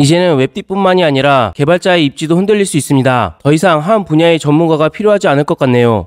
이제는 웹디뿐만이 아니라 개발자의 입지도 흔들릴 수 있습니다. 더 이상 한 분야의 전문가가 필요하지 않을 것 같네요.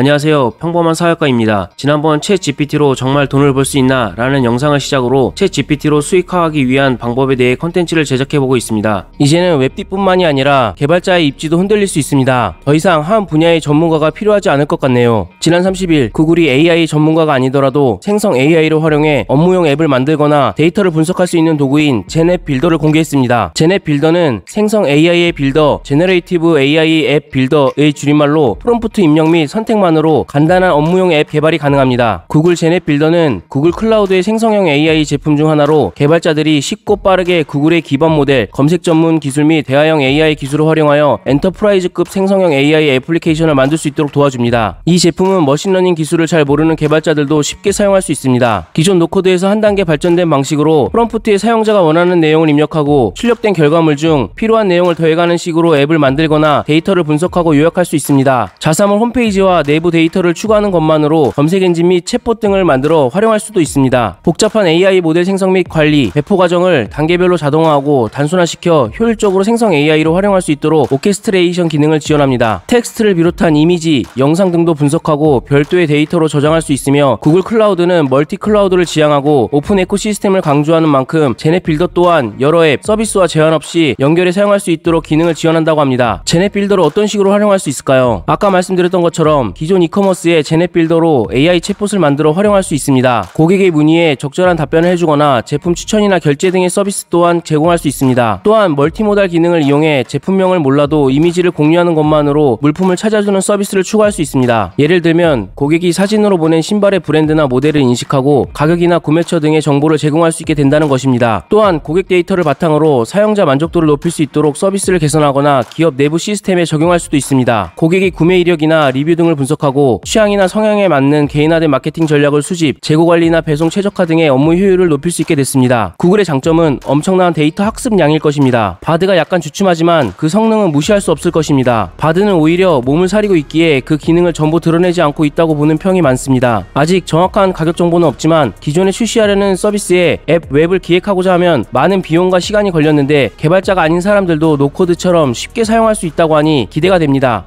안녕하세요. 평범한 사회과입니다 지난번 채 GPT로 정말 돈을 벌 수 있나? 라는 영상을 시작으로 채 GPT로 수익화하기 위한 방법에 대해 컨텐츠를 제작해보고 있습니다. 이제는 웹디뿐만이 아니라 개발자의 입지도 흔들릴 수 있습니다. 더 이상 한 분야의 전문가가 필요하지 않을 것 같네요. 지난 30일 구글이 AI 전문가가 아니더라도 생성 AI를 활용해 업무용 앱을 만들거나 데이터를 분석할 수 있는 도구인 제넷 빌더를 공개했습니다. 제넷 빌더는 생성 AI의 빌더, 제너레이티브 AI 앱 빌더의 줄임말로 프롬프트 입력 및 선택만 컴퓨만으로 간단한 업무용 앱 개발이 가능합니다. 구글 제넷 빌더는 구글 클라우드의 생성형 AI 제품 중 하나로 개발자들이 쉽고 빠르게 구글의 기반 모델, 검색 전문 기술 및 대화형 AI 기술을 활용하여 엔터프라이즈급 생성형 AI 애플리케이션을 만들 수 있도록 도와줍니다. 이 제품은 머신러닝 기술을 잘 모르는 개발자들도 쉽게 사용할 수 있습니다. 기존 노코드에서 한 단계 발전된 방식으로 프롬프트에 사용자가 원하는 내용을 입력하고 출력된 결과물 중 필요한 내용을 더해가는 식으로 앱을 만들거나 데이터를 분석하고 요약할 수 있습니다. 자사몰 홈페이지와 내부 데이터를 추가하는 것만으로 검색 엔진 및 챗봇 등을 만들어 활용할 수도 있습니다. 복잡한 AI 모델 생성 및 관리, 배포 과정을 단계별로 자동화하고 단순화시켜 효율적으로 생성 AI로 활용할 수 있도록 오케스트레이션 기능을 지원합니다. 텍스트를 비롯한 이미지, 영상 등도 분석하고 별도의 데이터로 저장할 수 있으며 구글 클라우드는 멀티 클라우드를 지향하고 오픈 에코시스템을 강조하는 만큼 제네 빌더 또한 여러 앱, 서비스와 제한 없이 연결해 사용할 수 있도록 기능을 지원한다고 합니다. 제네 빌더를 어떤 식으로 활용할 수 있을까요? 아까 말씀드렸던 것처럼 기존 이커머스의 제넷 빌더로 AI 챗봇을 만들어 활용할 수 있습니다. 고객의 문의에 적절한 답변을 해주거나 제품 추천이나 결제 등의 서비스 또한 제공할 수 있습니다. 또한 멀티모달 기능을 이용해 제품명을 몰라도 이미지를 공유하는 것만으로 물품을 찾아주는 서비스를 추가할 수 있습니다. 예를 들면 고객이 사진으로 보낸 신발의 브랜드나 모델을 인식하고 가격이나 구매처 등의 정보를 제공할 수 있게 된다는 것입니다. 또한 고객 데이터를 바탕으로 사용자 만족도를 높일 수 있도록 서비스를 개선하거나 기업 내부 시스템에 적용할 수도 있습니다. 고객이 구매 이력이나 리뷰 등을 분석 분석하고 취향이나 성향에 맞는 개인화된 마케팅 전략을 수집, 재고 관리나 배송 최적화 등의 업무 효율을 높일 수 있게 됐습니다. 구글의 장점은 엄청난 데이터 학습량일 것입니다. 바드가 약간 주춤하지만 그 성능은 무시할 수 없을 것입니다. 바드는 오히려 몸을 사리고 있기에 그 기능을 전부 드러내지 않고 있다고 보는 평이 많습니다. 아직 정확한 가격 정보는 없지만 기존에 출시하려는 서비스에 앱 웹을 기획하고자 하면 많은 비용과 시간이 걸렸는데 개발자가 아닌 사람들도 노코드처럼 쉽게 사용할 수 있다고 하니 기대가 됩니다.